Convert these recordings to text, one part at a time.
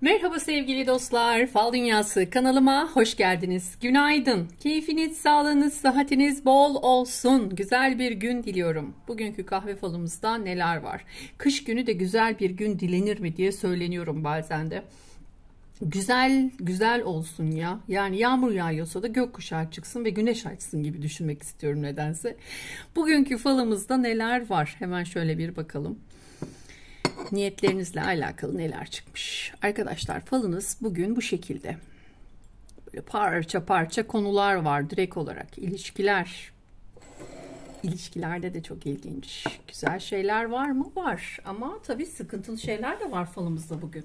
Merhaba sevgili dostlar, Fal Dünyası kanalıma hoş geldiniz. Günaydın, keyfiniz, sağlığınız, sıhhatiniz bol olsun. Güzel bir gün diliyorum. Bugünkü kahve falımızda neler var? Kış günü de güzel bir gün dilenir mi diye söyleniyorum bazen de. Güzel, güzel olsun ya. Yani yağmur yağıyorsa da gökkuşağı çıksın ve güneş açsın gibi düşünmek istiyorum nedense. Bugünkü falımızda neler var? Hemen şöyle bir bakalım. Niyetlerinizle alakalı neler çıkmış? Arkadaşlar falınız bugün bu şekilde. Böyle parça parça konular var direkt olarak. ilişkiler, ilişkilerde de çok ilginç. Güzel şeyler var mı? Var. Ama tabii sıkıntılı şeyler de var falımızda bugün.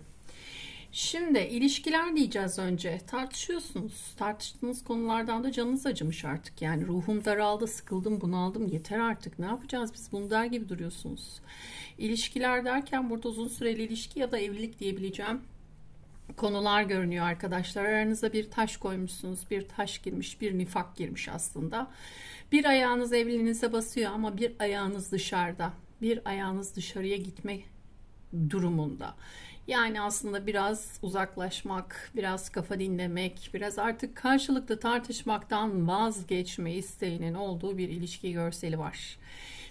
Şimdi ilişkiler diyeceğiz önce. Tartışıyorsunuz. Tartıştığınız konulardan da canınız acımış artık. Yani ruhum daraldı, sıkıldım, bunaldım. Yeter artık. Ne yapacağız biz bunu der gibi duruyorsunuz. İlişkiler derken burada uzun süreli ilişki ya da evlilik diyebileceğim konular görünüyor arkadaşlar. Aranıza bir taş koymuşsunuz, bir taş girmiş, bir nifak girmiş aslında. Bir ayağınız evliliğinize basıyor ama bir ayağınız dışarıda. Bir ayağınız dışarıya gitme durumunda. Yani aslında biraz uzaklaşmak, biraz kafa dinlemek, biraz artık karşılıklı tartışmaktan vazgeçme isteğinin olduğu bir ilişki görseli var.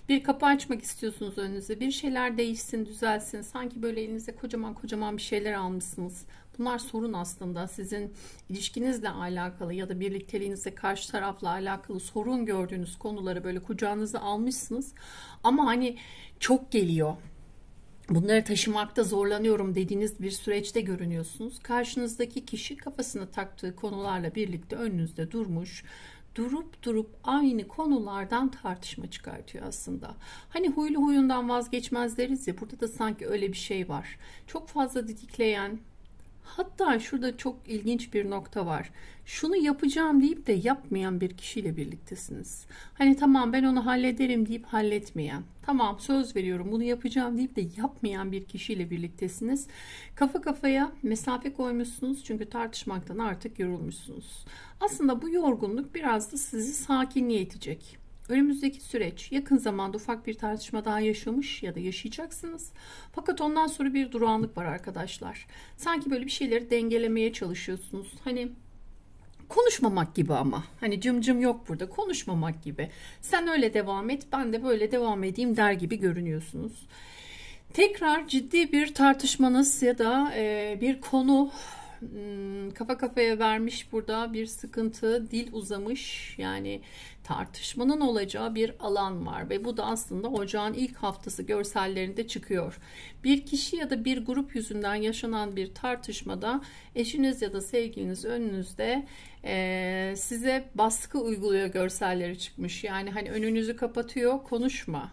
Bir kapı açmak istiyorsunuz önünüze. Bir şeyler değişsin, düzelsin. Sanki böyle elinize kocaman kocaman bir şeyler almışsınız. Bunlar sorun aslında. Sizin ilişkinizle alakalı ya da birlikteliğinizle karşı tarafla alakalı sorun gördüğünüz konuları böyle kucağınıza almışsınız. Ama hani çok geliyor bunları taşımakta zorlanıyorum dediğiniz bir süreçte görünüyorsunuz. Karşınızdaki kişi kafasını taktığı konularla birlikte önünüzde durmuş durup durup aynı konulardan tartışma çıkartıyor aslında. Hani huylu huyundan vazgeçmez deriz ya burada da sanki öyle bir şey var. Çok fazla didikleyen, Hatta şurada çok ilginç bir nokta var. Şunu yapacağım deyip de yapmayan bir kişiyle birliktesiniz. Hani tamam ben onu hallederim deyip halletmeyen. Tamam söz veriyorum bunu yapacağım deyip de yapmayan bir kişiyle birliktesiniz. Kafa kafaya mesafe koymuşsunuz çünkü tartışmaktan artık yorulmuşsunuz. Aslında bu yorgunluk biraz da sizi sakinliğe itecek. Önümüzdeki süreç yakın zamanda ufak bir tartışma daha yaşamış ya da yaşayacaksınız. Fakat ondan sonra bir durağanlık var arkadaşlar. Sanki böyle bir şeyleri dengelemeye çalışıyorsunuz. Hani konuşmamak gibi ama hani cımcım yok burada konuşmamak gibi sen öyle devam et ben de böyle devam edeyim der gibi görünüyorsunuz tekrar ciddi bir tartışmanız ya da bir konu Hmm, kafa kafaya vermiş burada bir sıkıntı, dil uzamış yani tartışmanın olacağı bir alan var ve bu da aslında ocağın ilk haftası görsellerinde çıkıyor. Bir kişi ya da bir grup yüzünden yaşanan bir tartışmada eşiniz ya da sevgiliniz önünüzde e, size baskı uyguluyor görselleri çıkmış. Yani hani önünüzü kapatıyor, konuşma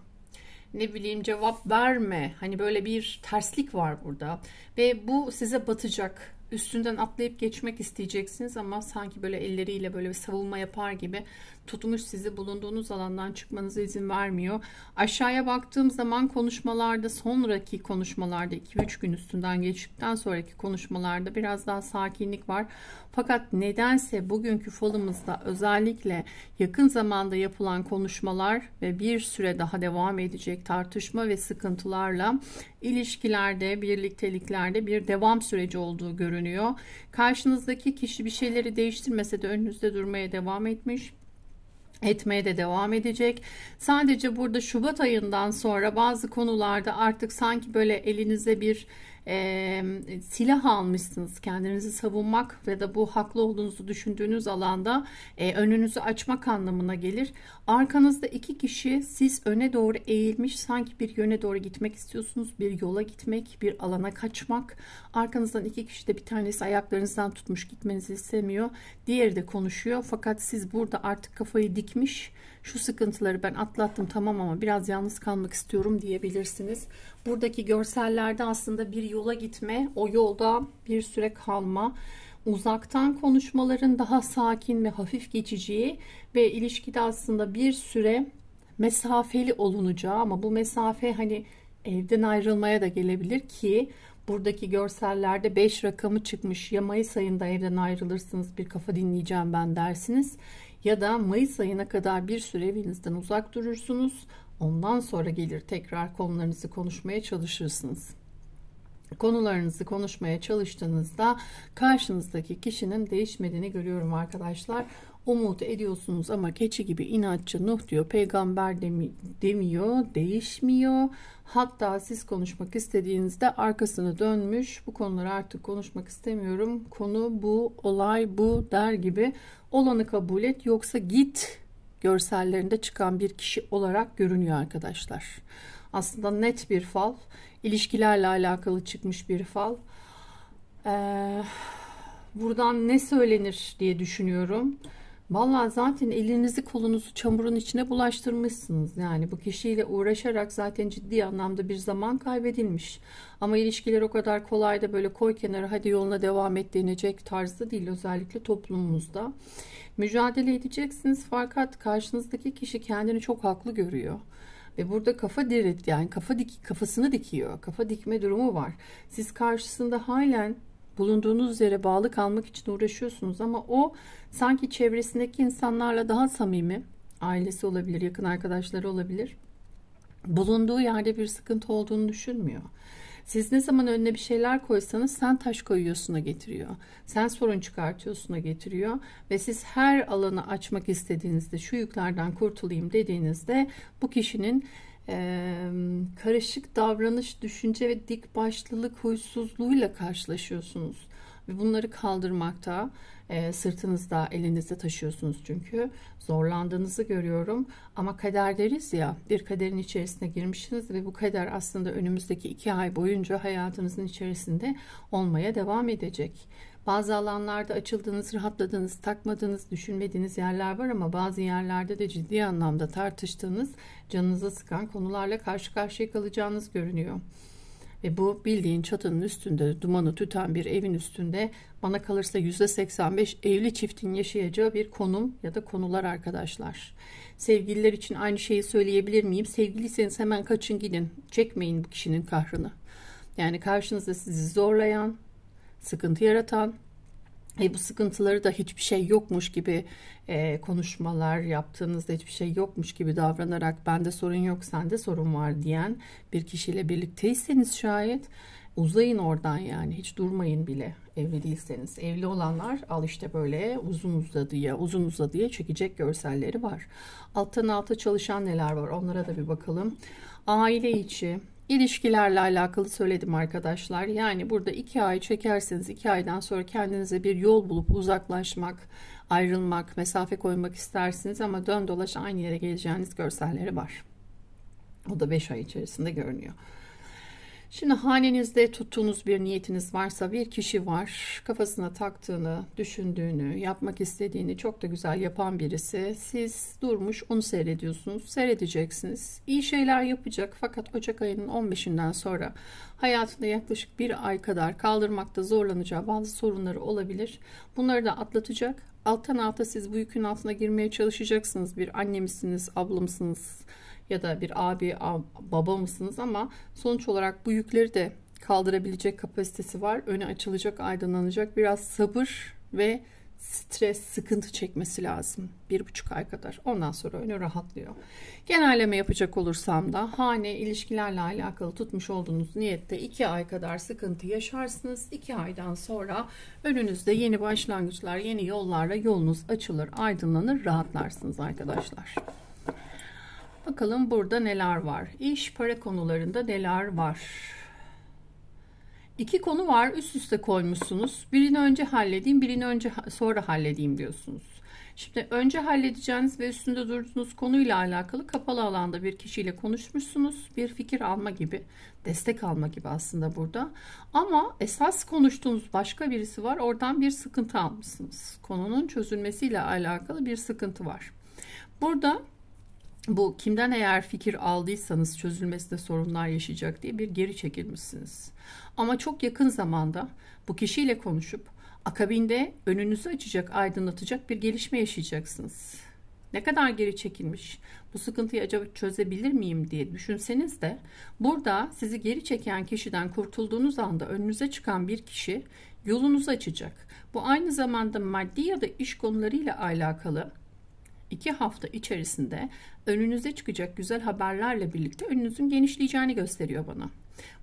ne bileyim cevap verme. Hani böyle bir terslik var burada ve bu size batacak üstünden atlayıp geçmek isteyeceksiniz ama sanki böyle elleriyle böyle bir savunma yapar gibi tutmuş sizi bulunduğunuz alandan çıkmanıza izin vermiyor. Aşağıya baktığım zaman konuşmalarda sonraki konuşmalarda 2-3 gün üstünden geçtikten sonraki konuşmalarda biraz daha sakinlik var. Fakat nedense bugünkü falımızda özellikle yakın zamanda yapılan konuşmalar ve bir süre daha devam edecek tartışma ve sıkıntılarla ilişkilerde, birlikteliklerde bir devam süreci olduğu görünüyor. Karşınızdaki kişi bir şeyleri değiştirmese de önünüzde durmaya devam etmiş etmeye de devam edecek. Sadece burada Şubat ayından sonra bazı konularda artık sanki böyle elinize bir e, silah almışsınız. Kendinizi savunmak ve da bu haklı olduğunuzu düşündüğünüz alanda e, önünüzü açmak anlamına gelir. Arkanızda iki kişi siz öne doğru eğilmiş sanki bir yöne doğru gitmek istiyorsunuz. Bir yola gitmek, bir alana kaçmak. Arkanızdan iki kişi de bir tanesi ayaklarınızdan tutmuş gitmenizi istemiyor. Diğeri de konuşuyor. Fakat siz burada artık kafayı dikmiş şu sıkıntıları ben atlattım tamam ama biraz yalnız kalmak istiyorum diyebilirsiniz. Buradaki görsellerde aslında bir yola gitme, o yolda bir süre kalma, uzaktan konuşmaların daha sakin ve hafif geçeceği ve ilişkide aslında bir süre mesafeli olunacağı ama bu mesafe hani evden ayrılmaya da gelebilir ki buradaki görsellerde 5 rakamı çıkmış ya Mayıs ayında evden ayrılırsınız bir kafa dinleyeceğim ben dersiniz ya da Mayıs ayına kadar bir süre evinizden uzak durursunuz Ondan sonra gelir tekrar konularınızı konuşmaya çalışırsınız. Konularınızı konuşmaya çalıştığınızda karşınızdaki kişinin değişmediğini görüyorum arkadaşlar. Umut ediyorsunuz ama keçi gibi inatçı Nuh diyor peygamber demi, demiyor değişmiyor. Hatta siz konuşmak istediğinizde arkasını dönmüş bu konuları artık konuşmak istemiyorum. Konu bu olay bu der gibi olanı kabul et yoksa git görsellerinde çıkan bir kişi olarak görünüyor arkadaşlar. Aslında net bir fal, ilişkilerle alakalı çıkmış bir fal. Ee, buradan ne söylenir diye düşünüyorum. Vallahi zaten elinizi kolunuzu çamurun içine bulaştırmışsınız. Yani bu kişiyle uğraşarak zaten ciddi anlamda bir zaman kaybedilmiş. Ama ilişkiler o kadar kolay da böyle koy kenara hadi yoluna devam et denecek tarzda değil özellikle toplumumuzda. Mücadele edeceksiniz fakat karşınızdaki kişi kendini çok haklı görüyor. Ve burada kafa dirit yani kafa dik kafasını dikiyor. Kafa dikme durumu var. Siz karşısında halen bulunduğunuz yere bağlı kalmak için uğraşıyorsunuz ama o sanki çevresindeki insanlarla daha samimi, ailesi olabilir, yakın arkadaşları olabilir. Bulunduğu yerde bir sıkıntı olduğunu düşünmüyor. Siz ne zaman önüne bir şeyler koysanız sen taş koyuyorsuna getiriyor. Sen sorun çıkartıyorsuna getiriyor. Ve siz her alanı açmak istediğinizde şu yüklerden kurtulayım dediğinizde bu kişinin e, karışık davranış, düşünce ve dik başlılık huysuzluğuyla karşılaşıyorsunuz ve bunları kaldırmakta e, sırtınızda elinizde taşıyorsunuz çünkü zorlandığınızı görüyorum ama kader deriz ya bir kaderin içerisine girmişsiniz ve bu kader aslında önümüzdeki iki ay boyunca hayatınızın içerisinde olmaya devam edecek. Bazı alanlarda açıldığınız, rahatladığınız, takmadığınız, düşünmediğiniz yerler var ama bazı yerlerde de ciddi anlamda tartıştığınız, canınıza sıkan konularla karşı karşıya kalacağınız görünüyor. Ve bu bildiğin çatının üstünde dumanı tüten bir evin üstünde bana kalırsa %85 evli çiftin yaşayacağı bir konum ya da konular arkadaşlar. Sevgililer için aynı şeyi söyleyebilir miyim? Sevgiliyseniz hemen kaçın gidin. Çekmeyin bu kişinin kahrını. Yani karşınızda sizi zorlayan, sıkıntı yaratan, e, bu sıkıntıları da hiçbir şey yokmuş gibi e, konuşmalar yaptığınızda hiçbir şey yokmuş gibi davranarak bende sorun yok sende sorun var diyen bir kişiyle birlikteyseniz şayet uzayın oradan yani hiç durmayın bile evli değilseniz. Evli olanlar al işte böyle uzun uzadıya uzun uzadıya çekecek görselleri var. Alttan alta çalışan neler var onlara da bir bakalım. Aile içi ilişkilerle alakalı söyledim arkadaşlar. Yani burada iki ay çekerseniz iki aydan sonra kendinize bir yol bulup uzaklaşmak, ayrılmak, mesafe koymak istersiniz ama dön dolaş aynı yere geleceğiniz görselleri var. O da beş ay içerisinde görünüyor. Şimdi hanenizde tuttuğunuz bir niyetiniz varsa bir kişi var. Kafasına taktığını, düşündüğünü, yapmak istediğini çok da güzel yapan birisi. Siz durmuş onu seyrediyorsunuz. Seyredeceksiniz. İyi şeyler yapacak fakat Ocak ayının 15'inden sonra hayatında yaklaşık bir ay kadar kaldırmakta zorlanacağı bazı sorunları olabilir. Bunları da atlatacak. Alttan alta siz bu yükün altına girmeye çalışacaksınız. Bir annemisiniz, ablamsınız, ya da bir abi baba mısınız ama sonuç olarak bu yükleri de kaldırabilecek kapasitesi var. Öne açılacak, aydınlanacak. Biraz sabır ve stres, sıkıntı çekmesi lazım. Bir buçuk ay kadar. Ondan sonra önü rahatlıyor. Genelleme yapacak olursam da hane ilişkilerle alakalı tutmuş olduğunuz niyette iki ay kadar sıkıntı yaşarsınız. İki aydan sonra önünüzde yeni başlangıçlar, yeni yollarla yolunuz açılır, aydınlanır, rahatlarsınız arkadaşlar. Bakalım burada neler var? İş, para konularında neler var? İki konu var üst üste koymuşsunuz. Birini önce halledeyim, birini önce sonra halledeyim diyorsunuz. Şimdi önce halledeceğiniz ve üstünde durduğunuz konuyla alakalı kapalı alanda bir kişiyle konuşmuşsunuz. Bir fikir alma gibi, destek alma gibi aslında burada. Ama esas konuştuğunuz başka birisi var. Oradan bir sıkıntı almışsınız. Konunun çözülmesiyle alakalı bir sıkıntı var. Burada bu kimden eğer fikir aldıysanız çözülmesinde sorunlar yaşayacak diye bir geri çekilmişsiniz. Ama çok yakın zamanda bu kişiyle konuşup akabinde önünüzü açacak, aydınlatacak bir gelişme yaşayacaksınız. Ne kadar geri çekilmiş, bu sıkıntıyı acaba çözebilir miyim diye düşünseniz de burada sizi geri çeken kişiden kurtulduğunuz anda önünüze çıkan bir kişi yolunuzu açacak. Bu aynı zamanda maddi ya da iş konularıyla alakalı 2 hafta içerisinde önünüze çıkacak güzel haberlerle birlikte önünüzün genişleyeceğini gösteriyor bana.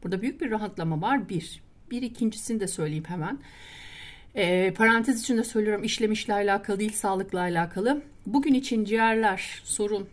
Burada büyük bir rahatlama var. Bir. Bir ikincisini de söyleyeyim hemen. E, parantez içinde söylüyorum işlemişle alakalı değil sağlıkla alakalı. Bugün için ciğerler sorun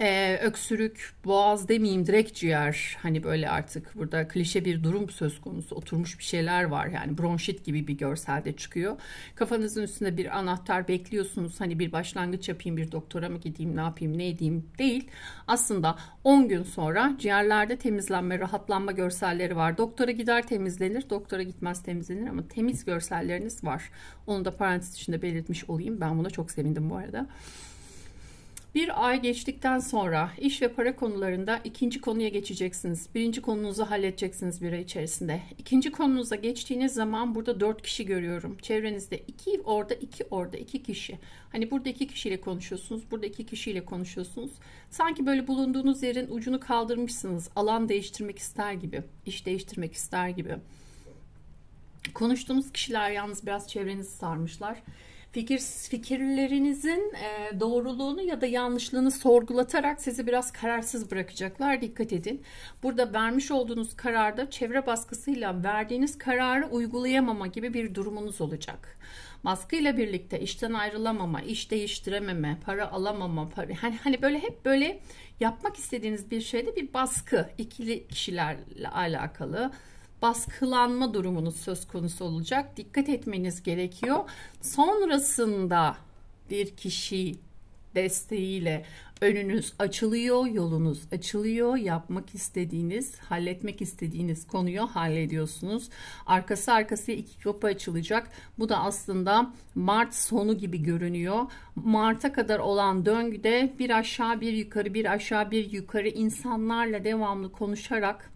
e, öksürük, boğaz demeyeyim direkt ciğer hani böyle artık burada klişe bir durum söz konusu oturmuş bir şeyler var yani bronşit gibi bir görselde çıkıyor. Kafanızın üstünde bir anahtar bekliyorsunuz hani bir başlangıç yapayım bir doktora mı gideyim ne yapayım ne edeyim değil. Aslında 10 gün sonra ciğerlerde temizlenme rahatlanma görselleri var. Doktora gider temizlenir doktora gitmez temizlenir ama temiz görselleriniz var. Onu da parantez içinde belirtmiş olayım ben buna çok sevindim bu arada. Bir ay geçtikten sonra iş ve para konularında ikinci konuya geçeceksiniz. Birinci konunuzu halledeceksiniz bir ay içerisinde. İkinci konunuza geçtiğiniz zaman burada dört kişi görüyorum. Çevrenizde iki orada, iki orada, iki kişi. Hani burada iki kişiyle konuşuyorsunuz, burada iki kişiyle konuşuyorsunuz. Sanki böyle bulunduğunuz yerin ucunu kaldırmışsınız. Alan değiştirmek ister gibi, iş değiştirmek ister gibi. Konuştuğunuz kişiler yalnız biraz çevrenizi sarmışlar fikir fikirlerinizin e, doğruluğunu ya da yanlışlığını sorgulatarak sizi biraz kararsız bırakacaklar. Dikkat edin. Burada vermiş olduğunuz kararda çevre baskısıyla verdiğiniz kararı uygulayamama gibi bir durumunuz olacak. Baskıyla birlikte işten ayrılamama, iş değiştirememe, para alamama, para, hani, hani böyle hep böyle yapmak istediğiniz bir şeyde bir baskı ikili kişilerle alakalı baskılanma durumunuz söz konusu olacak. Dikkat etmeniz gerekiyor. Sonrasında bir kişi desteğiyle önünüz açılıyor, yolunuz açılıyor. Yapmak istediğiniz, halletmek istediğiniz konuyu hallediyorsunuz. Arkası arkasıya iki kapı açılacak. Bu da aslında Mart sonu gibi görünüyor. Mart'a kadar olan döngüde bir aşağı bir yukarı, bir aşağı bir yukarı insanlarla devamlı konuşarak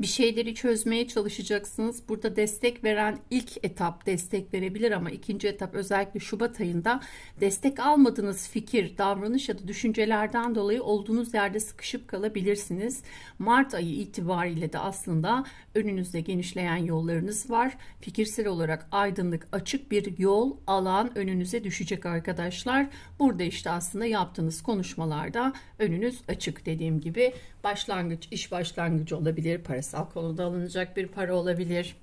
bir şeyleri çözmeye çalışacaksınız. Burada destek veren ilk etap destek verebilir ama ikinci etap özellikle Şubat ayında destek almadığınız fikir, davranış ya da düşüncelerden dolayı olduğunuz yerde sıkışıp kalabilirsiniz. Mart ayı itibariyle de aslında önünüzde genişleyen yollarınız var. Fikirsel olarak aydınlık, açık bir yol, alan önünüze düşecek arkadaşlar. Burada işte aslında yaptığınız konuşmalarda önünüz açık dediğim gibi başlangıç, iş başlangıcı olabilir, parasal konuda alınacak bir para olabilir.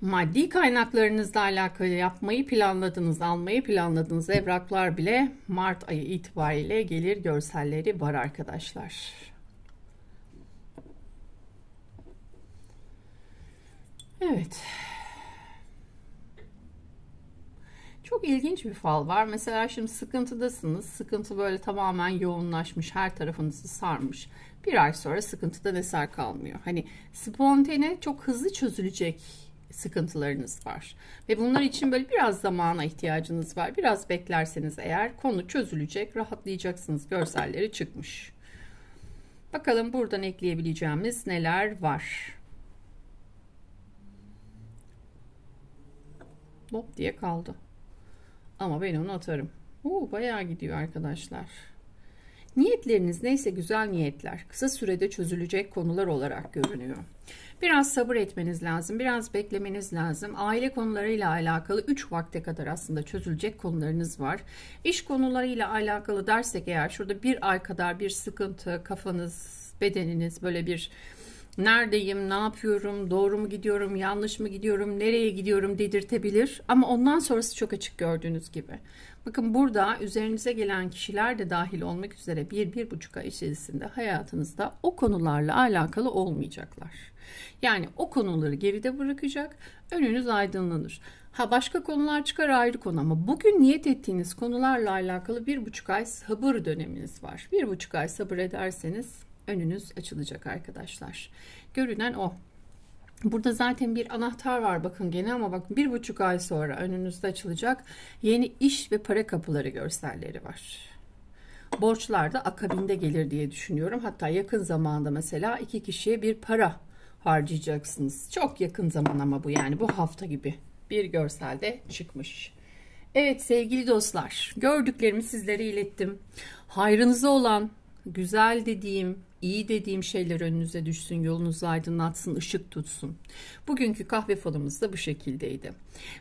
Maddi kaynaklarınızla alakalı yapmayı planladığınız, almayı planladığınız evraklar bile Mart ayı itibariyle gelir görselleri var arkadaşlar. Evet. Çok ilginç bir fal var. Mesela şimdi sıkıntıdasınız. Sıkıntı böyle tamamen yoğunlaşmış. Her tarafınızı sarmış. Bir ay sonra sıkıntıda eser kalmıyor. Hani spontane çok hızlı çözülecek sıkıntılarınız var. Ve bunlar için böyle biraz zamana ihtiyacınız var. Biraz beklerseniz eğer konu çözülecek, rahatlayacaksınız. Görselleri çıkmış. Bakalım buradan ekleyebileceğimiz neler var. Hop diye kaldı. Ama ben onu atarım. Oo, bayağı gidiyor arkadaşlar. Niyetleriniz neyse güzel niyetler. Kısa sürede çözülecek konular olarak görünüyor. Biraz sabır etmeniz lazım. Biraz beklemeniz lazım. Aile konularıyla alakalı 3 vakte kadar aslında çözülecek konularınız var. İş konularıyla alakalı dersek eğer şurada bir ay kadar bir sıkıntı, kafanız, bedeniniz böyle bir neredeyim, ne yapıyorum, doğru mu gidiyorum, yanlış mı gidiyorum, nereye gidiyorum dedirtebilir. Ama ondan sonrası çok açık gördüğünüz gibi. Bakın burada üzerinize gelen kişiler de dahil olmak üzere bir bir buçuk ay içerisinde hayatınızda o konularla alakalı olmayacaklar. Yani o konuları geride bırakacak, önünüz aydınlanır. Ha başka konular çıkar ayrı konu ama bugün niyet ettiğiniz konularla alakalı bir buçuk ay sabır döneminiz var. Bir buçuk ay sabır ederseniz önünüz açılacak arkadaşlar. Görünen o. Burada zaten bir anahtar var bakın gene ama bak bir buçuk ay sonra önünüzde açılacak yeni iş ve para kapıları görselleri var. Borçlar da akabinde gelir diye düşünüyorum. Hatta yakın zamanda mesela iki kişiye bir para harcayacaksınız. Çok yakın zaman ama bu yani bu hafta gibi bir görselde çıkmış. Evet sevgili dostlar gördüklerimi sizlere ilettim. Hayrınıza olan güzel dediğim iyi dediğim şeyler önünüze düşsün, yolunuzu aydınlatsın, ışık tutsun. Bugünkü kahve falımız da bu şekildeydi.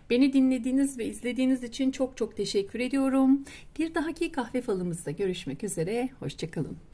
Beni dinlediğiniz ve izlediğiniz için çok çok teşekkür ediyorum. Bir dahaki kahve falımızda görüşmek üzere, hoşçakalın.